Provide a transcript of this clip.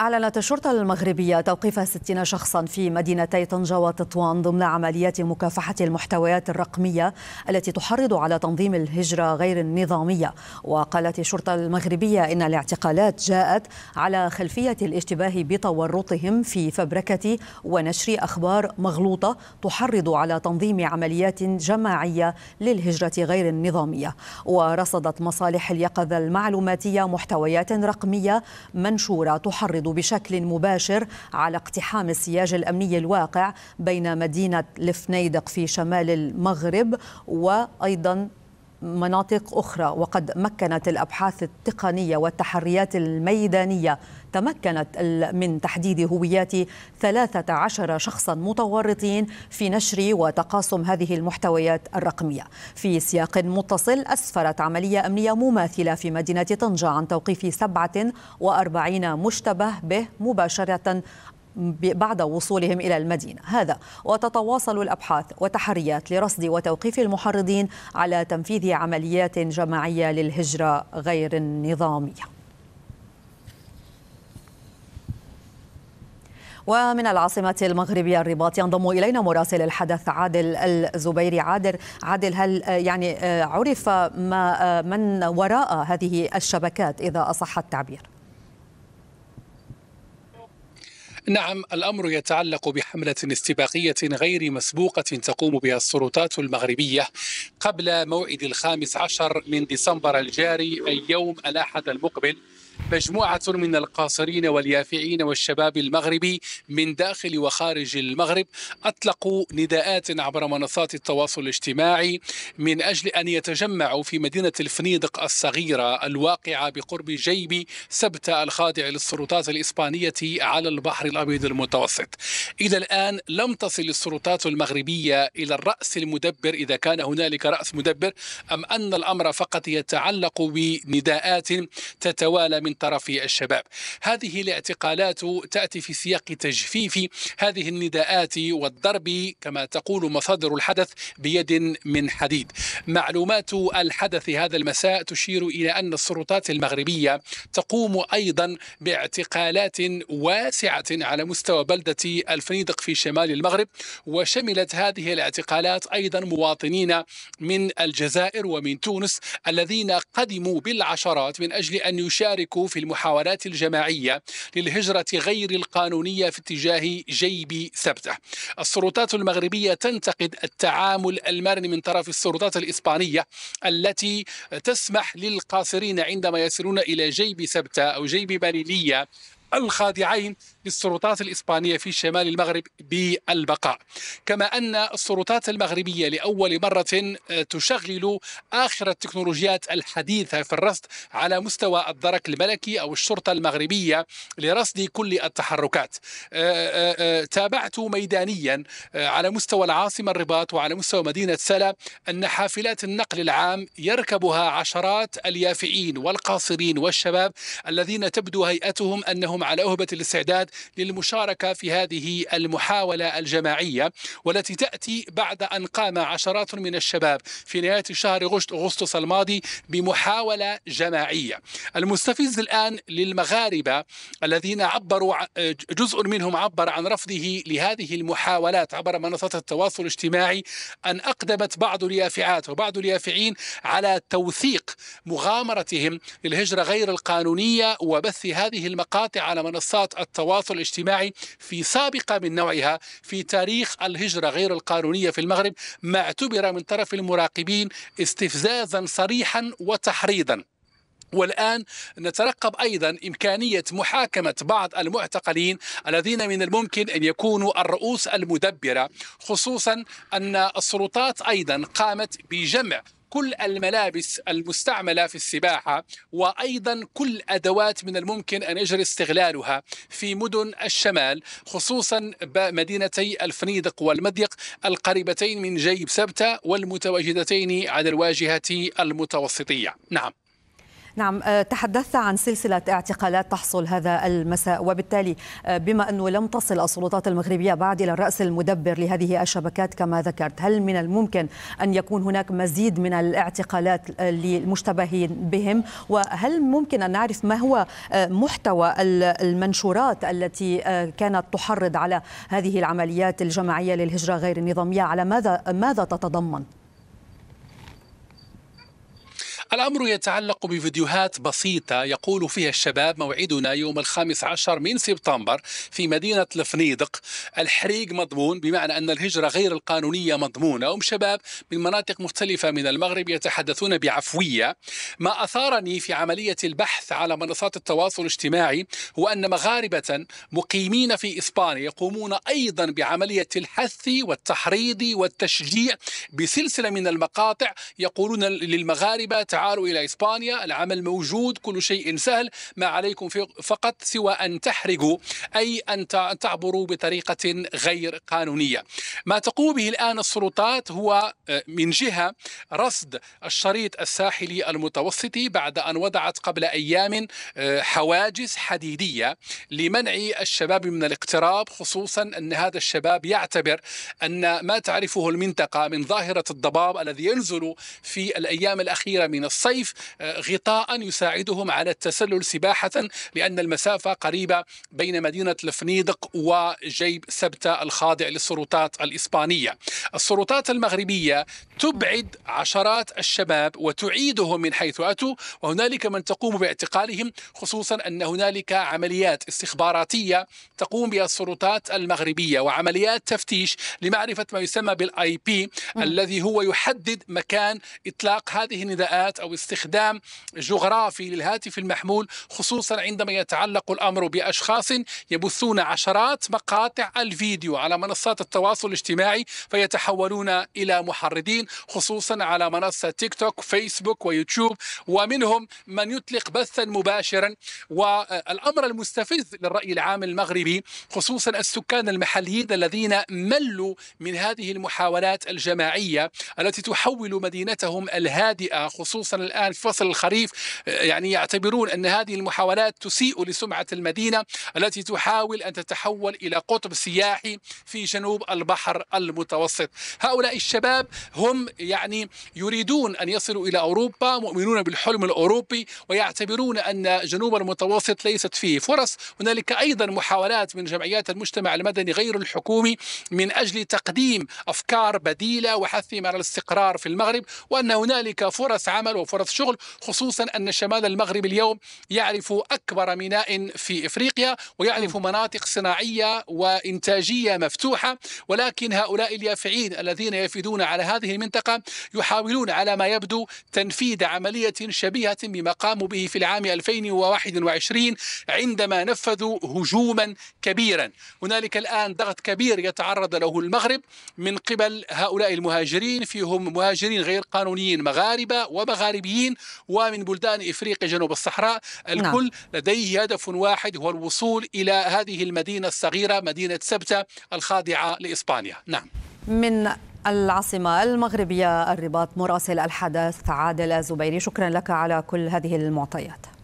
أعلنت الشرطة المغربية توقيف 60 شخصا في مدينتي طنجة وتطوان ضمن عمليات مكافحة المحتويات الرقمية التي تحرض على تنظيم الهجرة غير النظامية وقالت الشرطة المغربية إن الاعتقالات جاءت على خلفية الاشتباه بتورطهم في فبركة ونشر أخبار مغلوطة تحرض على تنظيم عمليات جماعية للهجرة غير النظامية ورصدت مصالح اليقظة المعلوماتية محتويات رقمية منشورة تحرض بشكل مباشر على اقتحام السياج الأمني الواقع بين مدينة الفنيدق في شمال المغرب وأيضا مناطق أخرى وقد مكنت الأبحاث التقنية والتحريات الميدانية تمكنت من تحديد هويات 13 شخصا متورطين في نشر وتقاسم هذه المحتويات الرقمية في سياق متصل أسفرت عملية أمنية مماثلة في مدينة طنجة عن توقيف 47 مشتبه به مباشرة بعد وصولهم إلى المدينة هذا وتتواصل الأبحاث وتحريات لرصد وتوقيف المحرضين على تنفيذ عمليات جماعية للهجرة غير النظامية ومن العاصمة المغربية الرباط ينضم إلينا مراسل الحدث عادل الزبيري عادل عادل هل يعني آه، عرف ما آه، من وراء هذه الشبكات إذا أصح التعبير؟ نعم الأمر يتعلق بحملة استباقية غير مسبوقة تقوم بها السلطات المغربية قبل موعد الخامس عشر من ديسمبر الجاري أي يوم الأحد المقبل مجموعة من القاصرين واليافعين والشباب المغربي من داخل وخارج المغرب أطلقوا نداءات عبر منصات التواصل الاجتماعي من أجل أن يتجمعوا في مدينة الفنيدق الصغيرة الواقعة بقرب جيب سبتة الخاضع للسلطات الإسبانية على البحر الأبيض المتوسط إلى الآن لم تصل السلطات المغربية إلى الرأس المدبر إذا كان هنالك رأس مدبر أم أن الأمر فقط يتعلق بنداءات تتوالى من من طرف الشباب هذه الاعتقالات تأتي في سياق تجفيف هذه النداءات والضرب كما تقول مصادر الحدث بيد من حديد معلومات الحدث هذا المساء تشير إلى أن السلطات المغربية تقوم أيضا باعتقالات واسعة على مستوى بلدة الفنيدق في شمال المغرب وشملت هذه الاعتقالات أيضا مواطنين من الجزائر ومن تونس الذين قدموا بالعشرات من أجل أن يشاركوا يشاركوا في المحاولات الجماعية للهجرة غير القانونية في اتجاه جيب ثبته السلطات المغربية تنتقد التعامل المرن من طرف السلطات الإسبانية التي تسمح للقاصرين عندما يصلون إلى جيب ثبته أو جيب باليلية الخادعين للسلطات الإسبانية في شمال المغرب بالبقاء كما أن السلطات المغربية لأول مرة آه، تشغل آخر التكنولوجيات الحديثة في الرصد على مستوى الدرك الملكي أو الشرطة المغربية لرصد كل التحركات آه، آه، تابعت ميدانيا على مستوى العاصمة الرباط وعلى مستوى مدينة سلا أن حافلات النقل العام يركبها عشرات اليافعين والقاصرين والشباب الذين تبدو هيئتهم أنهم وهم على أهبة الاستعداد للمشاركة في هذه المحاولة الجماعية والتي تأتي بعد أن قام عشرات من الشباب في نهاية شهر أغسطس الماضي بمحاولة جماعية المستفز الآن للمغاربة الذين عبروا جزء منهم عبر عن رفضه لهذه المحاولات عبر منصات التواصل الاجتماعي أن أقدمت بعض اليافعات وبعض اليافعين على توثيق مغامرتهم للهجرة غير القانونية وبث هذه المقاطع على منصات التواصل الاجتماعي في سابقة من نوعها في تاريخ الهجرة غير القانونية في المغرب ما اعتبر من طرف المراقبين استفزازا صريحا وتحريضا والآن نترقب أيضا إمكانية محاكمة بعض المعتقلين الذين من الممكن أن يكونوا الرؤوس المدبرة خصوصا أن السلطات أيضا قامت بجمع كل الملابس المستعمله في السباحه وايضا كل ادوات من الممكن ان يجري استغلالها في مدن الشمال خصوصا مدينتي الفنيدق والمضيق القريبتين من جيب سبته والمتواجدتين على الواجهه المتوسطيه. نعم. نعم آه، تحدثت عن سلسلة اعتقالات تحصل هذا المساء وبالتالي آه، بما أنه لم تصل السلطات المغربية بعد إلى الرأس المدبر لهذه الشبكات كما ذكرت هل من الممكن أن يكون هناك مزيد من الاعتقالات آه، للمشتبهين بهم وهل ممكن أن نعرف ما هو محتوى المنشورات التي كانت تحرض على هذه العمليات الجماعية للهجرة غير النظامية على ماذا ماذا تتضمن؟ الأمر يتعلق بفيديوهات بسيطة يقول فيها الشباب موعدنا يوم الخامس عشر من سبتمبر في مدينة الفنيدق الحريق مضمون بمعنى أن الهجرة غير القانونية مضمونة هم شباب من مناطق مختلفة من المغرب يتحدثون بعفوية ما أثارني في عملية البحث على منصات التواصل الاجتماعي هو أن مغاربة مقيمين في إسبانيا يقومون أيضا بعملية الحث والتحريض والتشجيع بسلسلة من المقاطع يقولون للمغاربة تعالوا إلى إسبانيا العمل موجود كل شيء سهل ما عليكم فقط سوى أن تحرقوا أي أن تعبروا بطريقة غير قانونية ما تقوم به الآن السلطات هو آه، من جهة رصد الشريط الساحلي المتوسطي بعد أن وضعت قبل أيام آه، حواجز حديدية لمنع الشباب من الاقتراب خصوصا أن هذا الشباب يعتبر أن ما تعرفه المنطقة من ظاهرة الضباب الذي ينزل في الأيام الأخيرة من الصيف آه، غطاء يساعدهم على التسلل سباحة لأن المسافة قريبة بين مدينة الفنيدق وجيب سبتة الخاضع للسلطات الإسبانية السلطات المغربية تبعد عشرات الشباب وتعيدهم من حيث أتوا وهنالك من تقوم باعتقالهم خصوصا أن هنالك عمليات استخباراتية تقوم بها السلطات المغربية وعمليات تفتيش لمعرفة ما يسمى بالاي بي الذي هو يحدد مكان إطلاق هذه النداءات أو استخدام جغرافي للهاتف المحمول خصوصا عندما يتعلق الأمر بأشخاص يبثون عشرات مقاطع الفيديو على منصات التواصل الاجتماعي فيتحولون إلى محرضين خصوصا على منصة تيك توك فيسبوك ويوتيوب ومنهم من يطلق بثا مباشرا والأمر المستفز للرأي العام المغربي خصوصا السكان المحليين الذين ملوا من هذه المحاولات الجماعية التي تحول مدينتهم الهادئة خصوصا خصوصا الآن في فصل الخريف يعني يعتبرون أن هذه المحاولات تسيء لسمعة المدينة التي تحاول أن تتحول إلى قطب سياحي في جنوب البحر المتوسط هؤلاء الشباب هم يعني يريدون أن يصلوا إلى أوروبا مؤمنون بالحلم الأوروبي ويعتبرون أن جنوب المتوسط ليست فيه فرص هنالك أيضا محاولات من جمعيات المجتمع المدني غير الحكومي من أجل تقديم أفكار بديلة وحثهم على الاستقرار في المغرب وأن هنالك فرص عمل وفرص شغل خصوصا أن الشمال المغرب اليوم يعرف أكبر ميناء في إفريقيا ويعرف مناطق صناعية وإنتاجية مفتوحة ولكن هؤلاء اليافعين الذين يفيدون على هذه المنطقة يحاولون على ما يبدو تنفيذ عملية شبيهة بما قاموا به في العام 2021 عندما نفذوا هجوما كبيرا هنالك الآن ضغط كبير يتعرض له المغرب من قبل هؤلاء المهاجرين فيهم مهاجرين غير قانونيين مغاربة ومغاربة المغاربيين ومن بلدان إفريقيا جنوب الصحراء الكل نعم. لديه هدف واحد هو الوصول إلى هذه المدينة الصغيرة مدينة سبتة الخاضعة لإسبانيا نعم من العاصمة المغربية الرباط مراسل الحدث عادل زبيري شكرا لك على كل هذه المعطيات